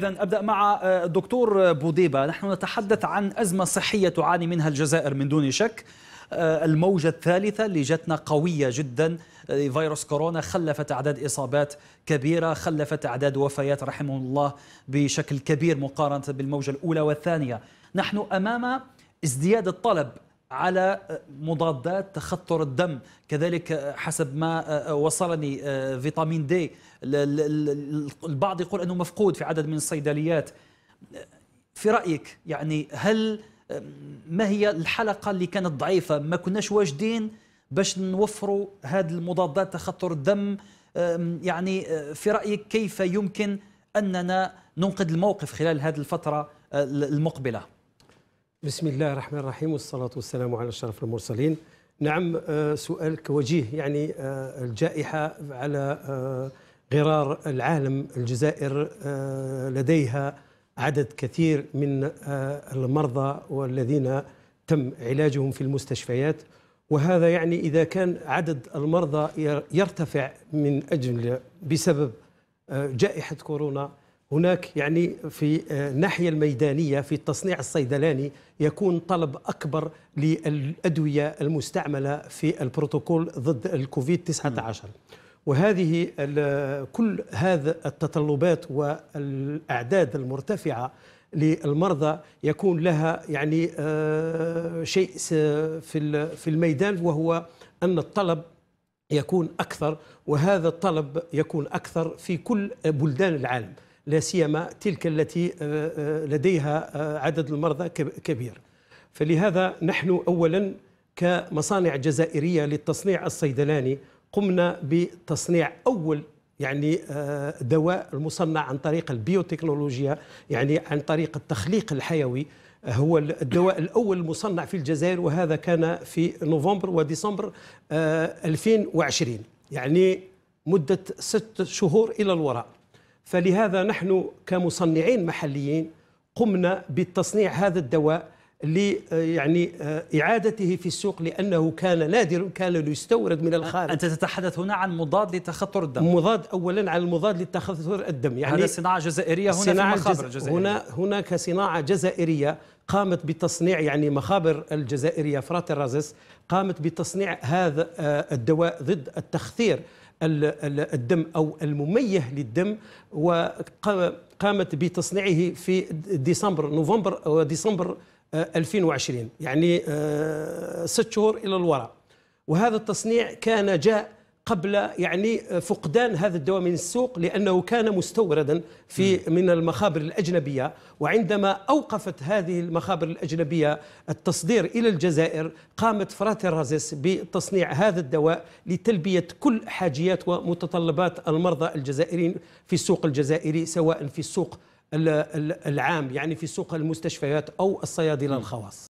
إذا أبدأ مع آه، الدكتور بوديبة نحن نتحدث عن أزمة صحية تعاني منها الجزائر من دون شك آه، الموجة الثالثة اللي جاتنا قوية جدا آه، فيروس كورونا خلفت أعداد إصابات كبيرة خلفت أعداد وفيات رحمه الله بشكل كبير مقارنة بالموجة الأولى والثانية نحن أمام ازدياد الطلب على مضادات تخطر الدم كذلك حسب ما وصلني آه، فيتامين دي البعض يقول أنه مفقود في عدد من الصيدليات في رأيك يعني هل آه، ما هي الحلقة اللي كانت ضعيفة ما كناش واجدين باش نوفروا هذه المضادات تخطر الدم يعني آه، في رأيك كيف يمكن أننا ننقذ الموقف خلال هذه الفترة المقبلة بسم الله الرحمن الرحيم والصلاة والسلام على شرف المرسلين نعم سؤالك وجيه يعني الجائحة على غرار العالم الجزائر لديها عدد كثير من المرضى والذين تم علاجهم في المستشفيات وهذا يعني إذا كان عدد المرضى يرتفع من أجل بسبب جائحة كورونا هناك يعني في آه، الناحيه الميدانيه في التصنيع الصيدلاني يكون طلب اكبر للادويه المستعمله في البروتوكول ضد الكوفيد 19 وهذه كل هذا التطلبات والاعداد المرتفعه للمرضى يكون لها يعني آه، شيء في في الميدان وهو ان الطلب يكون اكثر وهذا الطلب يكون اكثر في كل بلدان العالم لا سيما تلك التي آه، آه، لديها آه، عدد المرضى كبير فلهذا نحن اولا كمصانع جزائريه للتصنيع الصيدلاني قمنا بتصنيع اول يعني دواء المصنع عن طريق البيوتكنولوجيا يعني عن طريق التخليق الحيوي هو الدواء الأول المصنع في الجزائر وهذا كان في نوفمبر وديسمبر 2020 يعني مدة ست شهور إلى الوراء فلهذا نحن كمصنعين محليين قمنا بتصنيع هذا الدواء ل يعني آه، اعادته في السوق لانه كان نادر كان يستورد من الخارج انت تتحدث هنا عن مضاد لتخثر الدم مضاد اولا عن المضاد لتخثر الدم يعني هذا صناعه جزائريه هنا صناعة في مخابر جز... جزائريه هنا هناك صناعه جزائريه قامت بتصنيع يعني مخابر الجزائريه فرات الرازس قامت بتصنيع هذا آه، الدواء ضد التخثير الدم أو المميه للدم وقامت بتصنيعه في ديسمبر نوفمبر وديسمبر 2020 آه، يعني آه، ست شهور إلى الوراء وهذا التصنيع كان جاء قبل يعني فقدان هذا الدواء من السوق لانه كان مستوردا في من المخابر الاجنبيه وعندما اوقفت هذه المخابر الاجنبيه التصدير الى الجزائر قامت فراتيرازيس بتصنيع هذا الدواء لتلبيه كل حاجيات ومتطلبات المرضى الجزائريين في السوق الجزائري سواء في السوق العام يعني في سوق المستشفيات او الصيادله الخواص